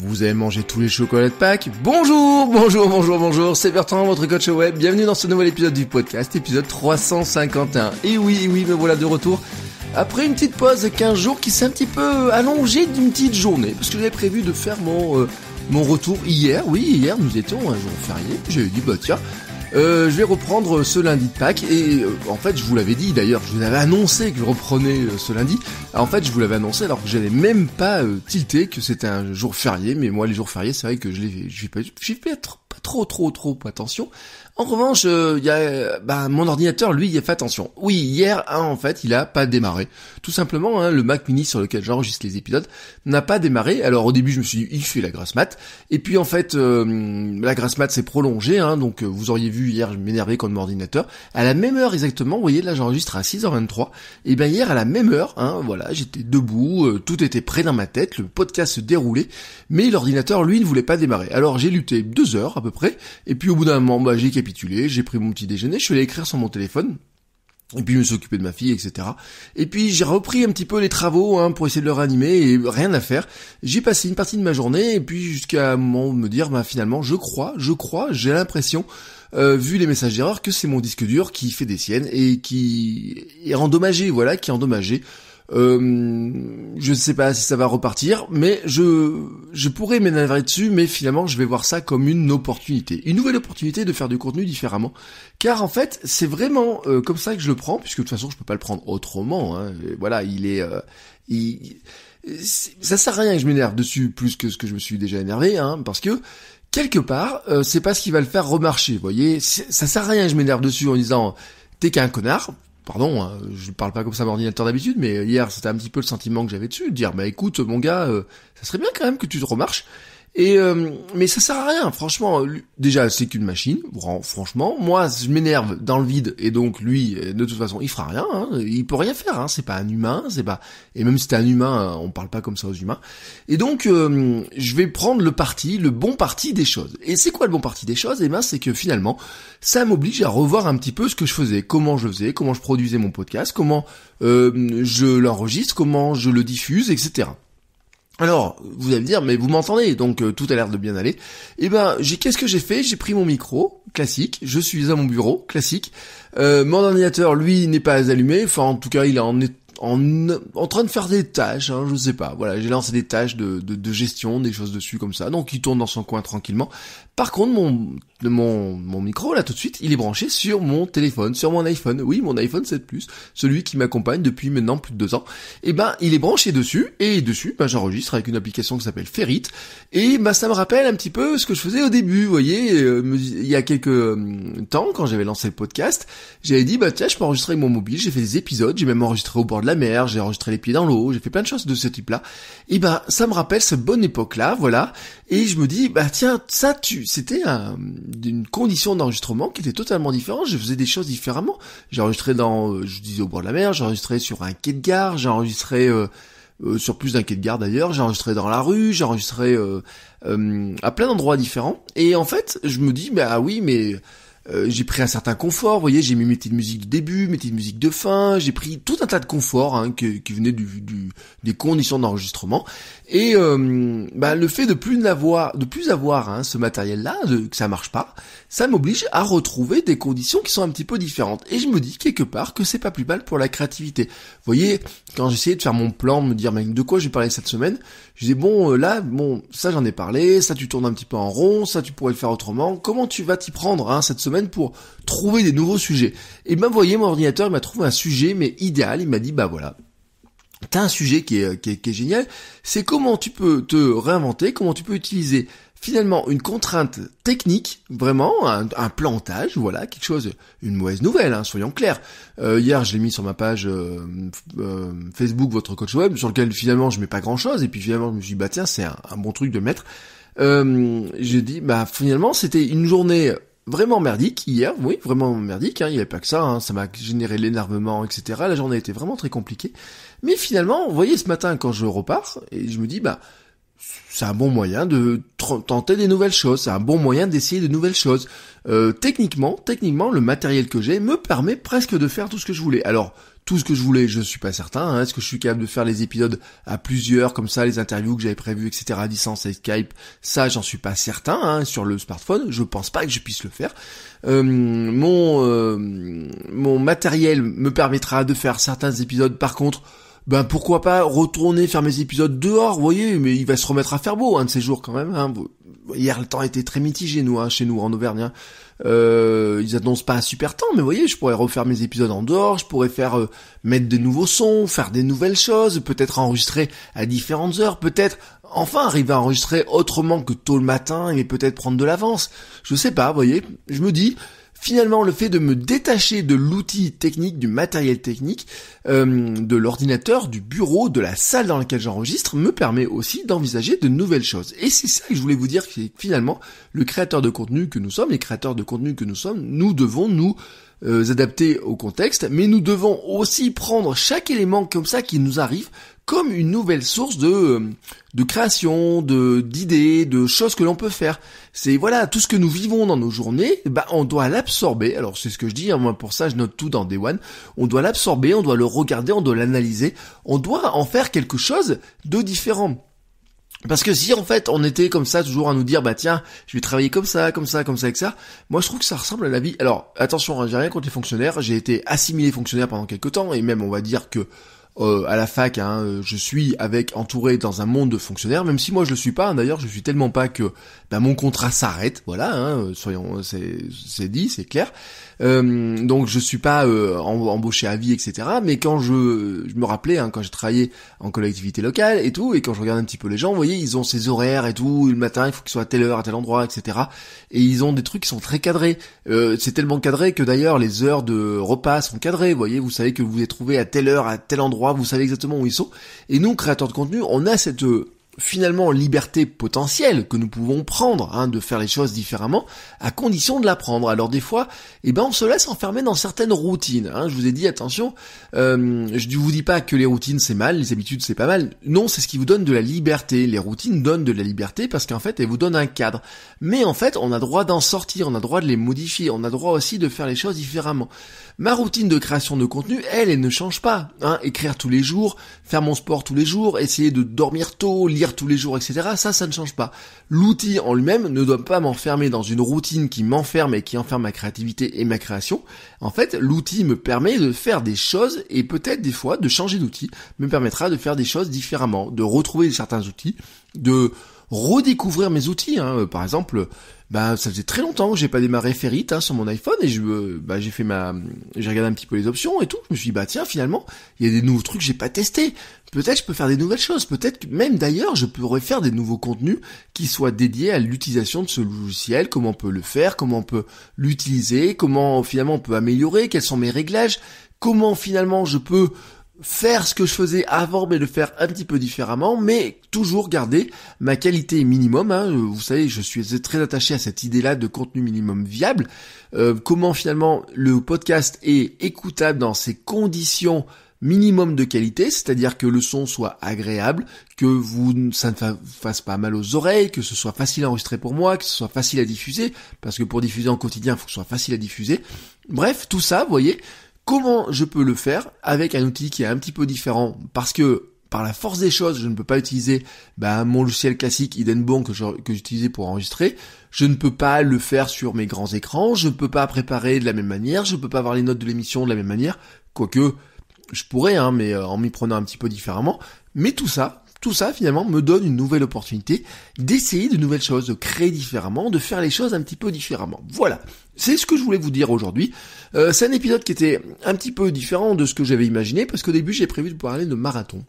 Vous avez mangé tous les chocolats de Pâques Bonjour, bonjour, bonjour, bonjour, c'est Bertrand, votre coach web. Bienvenue dans ce nouvel épisode du podcast, épisode 351. Et oui, oui, me voilà de retour. Après une petite pause de 15 jours qui s'est un petit peu allongée d'une petite journée, parce que j'avais prévu de faire mon, euh, mon retour hier. Oui, hier nous étions un jour férié. J'ai dit, bah tiens, euh, je vais reprendre ce lundi de Pâques et euh, en fait je vous l'avais dit d'ailleurs, je vous avais annoncé que je reprenais euh, ce lundi. en fait je vous l'avais annoncé alors que j'avais même pas euh, tilté que c'était un jour férié, mais moi les jours fériés c'est vrai que je les je pas pas trop trop trop attention. En revanche, euh, bah, mon ordinateur, lui, il fait attention. Oui, hier, hein, en fait, il a pas démarré. Tout simplement, hein, le Mac Mini sur lequel j'enregistre les épisodes n'a pas démarré. Alors au début, je me suis dit, il fait la grasse mat. Et puis en fait, euh, la grasse mat s'est prolongée. Hein, donc euh, vous auriez vu hier, je m'énervais contre mon ordinateur. À la même heure exactement, vous voyez, là, j'enregistre à 6h23. Et bien hier, à la même heure, hein, voilà, j'étais debout, tout était prêt dans ma tête, le podcast se déroulait, mais l'ordinateur, lui, ne voulait pas démarrer. Alors j'ai lutté deux heures à peu près. Et puis au bout d'un moment, bah, j'ai j'ai pris mon petit déjeuner, je suis allé écrire sur mon téléphone. Et puis je me suis occupé de ma fille, etc. Et puis j'ai repris un petit peu les travaux hein, pour essayer de le réanimer et rien à faire. J'ai passé une partie de ma journée et puis jusqu'à un moment de me dire, bah finalement, je crois, je crois, j'ai l'impression, euh, vu les messages d'erreur, que c'est mon disque dur qui fait des siennes et qui est endommagé, voilà, qui est endommagé. Euh, je ne sais pas si ça va repartir, mais je, je pourrais m'énerver dessus, mais finalement je vais voir ça comme une opportunité. Une nouvelle opportunité de faire du contenu différemment. Car en fait, c'est vraiment euh, comme ça que je le prends, puisque de toute façon je peux pas le prendre autrement. Hein. Voilà, il est... Euh, ça sert à rien que je m'énerve dessus plus que ce que je me suis déjà énervé, hein, parce que quelque part, c'est pas ce qui va le faire remarcher, vous voyez. Ça sert à rien que je m'énerve dessus en disant t'es qu'un connard, pardon, hein, je ne parle pas comme ça à mon ordinateur d'habitude, mais hier c'était un petit peu le sentiment que j'avais dessus, de dire bah écoute mon gars, euh, ça serait bien quand même que tu te remarches. Et euh, mais ça sert à rien, franchement. Euh, déjà, c'est qu'une machine. Franchement, moi, je m'énerve dans le vide, et donc lui, euh, de toute façon, il fera rien. Hein. il peut rien faire. Hein. c'est pas un humain, c'est pas. Et même si c'était un humain, on parle pas comme ça aux humains. Et donc, je vais prendre le parti, le bon parti des choses. Et c'est quoi le bon parti des choses Eh ben, c'est que finalement, ça m'oblige à revoir un petit peu ce que je faisais, comment je faisais, comment je produisais mon podcast, comment je l'enregistre, comment je le diffuse, etc. Alors, vous allez me dire, mais vous m'entendez, donc euh, tout a l'air de bien aller. Eh ben, qu'est-ce que j'ai fait J'ai pris mon micro, classique, je suis à mon bureau, classique. Euh, mon ordinateur, lui, n'est pas allumé, enfin en tout cas, il est en, en, en train de faire des tâches, hein, je ne sais pas. Voilà, j'ai lancé des tâches de, de, de, gestion, des choses dessus comme ça, donc il tourne dans son coin tranquillement. Par contre, mon de mon, mon micro, là, tout de suite, il est branché sur mon téléphone, sur mon iPhone. Oui, mon iPhone 7 Plus, celui qui m'accompagne depuis maintenant plus de deux ans. Et eh ben, il est branché dessus, et dessus, ben, j'enregistre avec une application qui s'appelle Ferrit. Et ben, ça me rappelle un petit peu ce que je faisais au début, vous voyez. Euh, il y a quelques euh, temps, quand j'avais lancé le podcast, j'avais dit, bah, tiens, je peux enregistrer avec mon mobile, j'ai fait des épisodes, j'ai même enregistré au bord de la mer, j'ai enregistré les pieds dans l'eau, j'ai fait plein de choses de ce type-là. Et eh ben, ça me rappelle cette bonne époque-là, voilà. Et je me dis, bah, tiens, ça, tu, c'était un, d'une condition d'enregistrement qui était totalement différente. Je faisais des choses différemment. J'enregistrais dans, euh, je disais au bord de la mer, j'enregistrais sur un quai de gare, j'enregistrais euh, euh, sur plus d'un quai de gare d'ailleurs, j'enregistrais dans la rue, j'enregistrais à plein d'endroits différents. Et en fait, je me dis, bah oui, mais euh, j'ai pris un certain confort, vous voyez, j'ai mis mes petites musiques de début, mes petites musiques de fin, j'ai pris tout un tas de confort hein, qui, qui venait du, du, des conditions d'enregistrement. Et euh, bah, le fait de plus n'avoir de plus avoir hein, ce matériel-là, que ça marche pas, ça m'oblige à retrouver des conditions qui sont un petit peu différentes. Et je me dis quelque part que c'est pas plus mal pour la créativité. Vous voyez, quand j'essayais de faire mon plan, me dire mais de quoi j'ai parlé cette semaine, je disais, bon euh, là, bon ça j'en ai parlé, ça tu tournes un petit peu en rond, ça tu pourrais le faire autrement. Comment tu vas t'y prendre hein, cette semaine pour trouver des nouveaux sujets. Et ben, voyez, mon ordinateur, il m'a trouvé un sujet, mais idéal. Il m'a dit, bah voilà. T'as un sujet euh, qui est, qui est, génial, c'est comment tu peux te réinventer, comment tu peux utiliser finalement une contrainte technique, vraiment un, plantage, voilà, quelque chose, une mauvaise nouvelle, hein, soyons clairs. Euh, hier, je l'ai mis sur ma page euh, Facebook, votre coach web, sur lequel finalement je mets pas grand chose, et puis finalement je me suis dit, bah tiens, c'est un, bon truc de mettre. j'ai dit, bah finalement, c'était une journée vraiment merdique hier, oui, vraiment merdique. Hein, il n'y avait pas que ça, hein, ça m'a généré l'énervement, etc. La journée était vraiment très compliquée. Mais finalement, vous voyez, ce matin, quand je repars, et je me dis, bah, c'est un bon moyen de tenter des nouvelles choses, c'est un bon moyen d'essayer de nouvelles choses. Euh, techniquement, techniquement, le matériel que j'ai me permet presque de faire tout ce que je voulais. Alors, tout ce que je voulais, je ne suis pas certain. Hein. Est-ce que je suis capable de faire les épisodes à plusieurs, comme ça, les interviews que j'avais prévues, etc. à distance et Skype Ça, j'en suis pas certain. Hein, sur le smartphone, je pense pas que je puisse le faire. Euh, mon, euh, mon matériel me permettra de faire certains épisodes. Par contre, ben pourquoi pas retourner faire mes épisodes dehors, vous voyez, mais il va se remettre à faire beau un de ces jours quand même. Hein. Hier le temps était très mitigé nous, hein, chez nous en Auvergne. Hein. Euh, ils annoncent pas un super temps, mais vous voyez, je pourrais refaire mes épisodes en dehors, je pourrais faire euh, mettre des nouveaux sons, faire des nouvelles choses, peut-être enregistrer à différentes heures, peut-être enfin arriver à enregistrer autrement que tôt le matin et peut-être prendre de l'avance. Je sais pas, vous voyez, je me dis, finalement le fait de me détacher de l'outil technique, du matériel technique, euh, de l'ordinateur, du bureau, de la salle dans laquelle j'enregistre, me permet aussi d'envisager de nouvelles choses. Et c'est ça que je voulais vous dire, finalement le créateur de contenu que nous sommes, les créateurs de contenu que nous sommes, nous devons nous euh, au contexte, mais nous devons aussi prendre chaque élément comme ça qui nous arrive comme une nouvelle source de, euh, de création, de d'idées, de choses que l'on peut faire. C'est voilà tout ce que nous vivons dans nos journées, bah on doit l'absorber. Alors c'est ce que je dis, hein, moi pour ça je note tout dans Day One. On doit l'absorber, on doit le regarder, on doit l'analyser, on doit en faire quelque chose de différent. Parce que si en fait on était comme ça toujours à nous dire bah tiens je vais travailler comme ça comme ça comme ça avec ça, moi je trouve que ça ressemble à la vie. Alors attention, hein, j'ai rien contre les fonctionnaires, j'ai été assimilé fonctionnaire pendant quelques temps et même on va dire que euh, à la fac, hein, euh, je suis avec entouré dans un monde de fonctionnaires, même si moi je le suis pas. Hein. D'ailleurs, je suis tellement pas que bah, mon contrat s'arrête. Voilà, hein, euh, soyons, c'est dit, c'est clair. donc je suis pas embauché à vie, etc. Mais quand je, me rappelais, quand j'ai travaillé en collectivité locale et tout, et quand je regarde un petit peu les gens, vous voyez, ils ont ces horaires et tout. le matin, il faut qu'ils soient à telle heure, à tel endroit, etc. Et ils ont des trucs qui sont très cadrés. c'est tellement cadré que d'ailleurs les heures de repas sont cadrées. Vous voyez, vous savez que vous êtes trouvé à telle heure, à tel endroit vous savez exactement où ils sont. Et nous, créateurs de contenu, on a cette euh, finalement liberté potentielle que nous pouvons prendre, hein, de faire les choses différemment, à condition de la prendre. Alors des fois, eh ben on se laisse enfermer dans certaines routines. Hein. Je vous ai dit attention, je euh, je vous dis pas que les routines c'est mal, les habitudes c'est pas mal. Non, c'est ce qui vous donne de la liberté. Les routines donnent de la liberté parce qu'en fait elles vous donnent un cadre. Mais en fait, on a droit d'en sortir, on a droit de les modifier, on a droit aussi de faire les choses différemment. Ma routine de création de contenu, elle, elle ne change pas. Hein. Écrire tous les jours, faire mon sport tous les jours, essayer de dormir tôt, lire tous les jours, etc. Ça, ça ne change pas. L'outil en lui-même ne doit pas m'enfermer dans une routine qui m'enferme et qui enferme ma créativité et ma création. En fait, l'outil me permet de faire des choses et peut-être des fois de changer d'outil me permettra de faire des choses différemment, de retrouver certains outils, de redécouvrir mes outils. Hein. Euh, par exemple, bah, ça faisait très longtemps que j'ai pas démarré Ferrite hein, sur mon iPhone et je, euh, bah, j'ai fait ma, j'ai regardé un petit peu les options et tout. Je me suis dit bah tiens finalement il y a des nouveaux trucs que j'ai pas testé. Peut-être je peux faire des nouvelles choses. Peut-être même d'ailleurs je pourrais faire des nouveaux contenus qui soient dédiés à l'utilisation de ce logiciel. Comment on peut le faire Comment on peut l'utiliser Comment finalement on peut améliorer Quels sont mes réglages Comment finalement je peux faire ce que je faisais avant, mais le faire un petit peu différemment, mais toujours garder ma qualité minimum. Hein. Euh, vous savez, je suis très attaché à cette idée-là de contenu minimum viable. Euh, comment finalement le podcast est écoutable dans ces conditions minimum de qualité, c'est-à-dire que le son soit agréable, que vous, ça ne fasse pas mal aux oreilles, que ce soit facile à enregistrer pour moi, que ce soit facile à diffuser, parce que pour diffuser en quotidien, il faut que ce soit facile à diffuser. Bref, tout ça, vous voyez, Comment je peux le faire avec un outil qui est un petit peu différent parce que par la force des choses, je ne peux pas utiliser ben, mon logiciel classique Idenbon que, j'utilisais pour enregistrer. Je ne peux pas le faire sur mes grands écrans. Je ne peux pas préparer de la même manière. Je ne peux pas voir les notes de l'émission de la même manière. Quoique, je pourrais, hein, mais euh, en m'y prenant un petit peu différemment. Mais tout ça, tout ça finalement me donne une nouvelle opportunité d'essayer de nouvelles choses, de créer différemment, de faire les choses un petit peu différemment. Voilà, c'est ce que je voulais vous dire aujourd'hui. Euh, c'est un épisode qui était un petit peu différent de ce que j'avais imaginé parce qu'au début j'ai prévu de parler de marathon.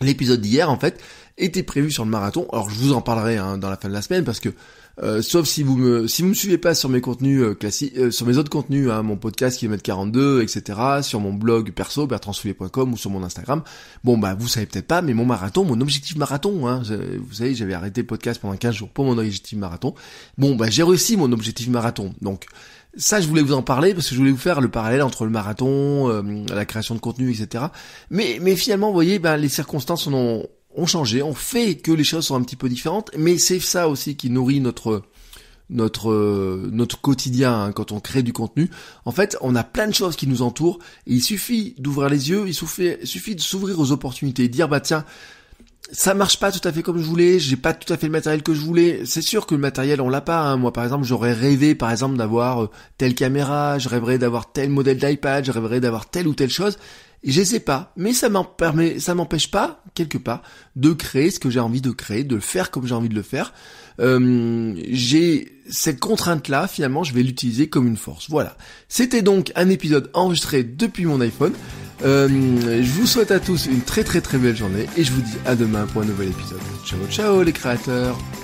L'épisode d'hier en fait était prévu sur le marathon. Alors je vous en parlerai hein, dans la fin de la semaine parce que euh, sauf si vous me si vous me suivez pas sur mes contenus euh, classiques, euh, sur mes autres contenus, hein, mon podcast qui 42, etc., sur mon blog perso bertrandsoulier.com ou sur mon Instagram. Bon bah vous savez peut-être pas, mais mon marathon, mon objectif marathon, hein, vous savez j'avais arrêté le podcast pendant 15 jours pour mon objectif marathon. Bon bah j'ai réussi mon objectif marathon, donc ça, je voulais vous en parler parce que je voulais vous faire le parallèle entre le marathon, la création de contenu, etc. Mais, mais finalement, vous voyez, bah, les circonstances en ont, on changé, on fait que les choses sont un petit peu différentes, mais c'est ça aussi qui nourrit notre notre notre quotidien hein, quand on crée du contenu. En fait, on a plein de choses qui nous entourent et il suffit d'ouvrir les yeux, il suffit, suffit de s'ouvrir aux opportunités, dire bah tiens, ça marche pas tout à fait comme je voulais, j'ai pas tout à fait le matériel que je voulais. C'est sûr que le matériel on l'a pas. Hein. Moi par exemple, j'aurais rêvé par exemple d'avoir euh, telle caméra, je rêverais d'avoir tel modèle d'iPad, je rêverais d'avoir telle ou telle chose je sais pas, mais ça permet, ça m'empêche pas quelque part de créer ce que j'ai envie de créer, de le faire comme j'ai envie de le faire. Euh, j'ai cette contrainte là, finalement, je vais l'utiliser comme une force. Voilà. C'était donc un épisode enregistré depuis mon iPhone. Euh, je vous souhaite à tous une très très très belle journée et je vous dis à demain pour un nouvel épisode. Ciao ciao les créateurs.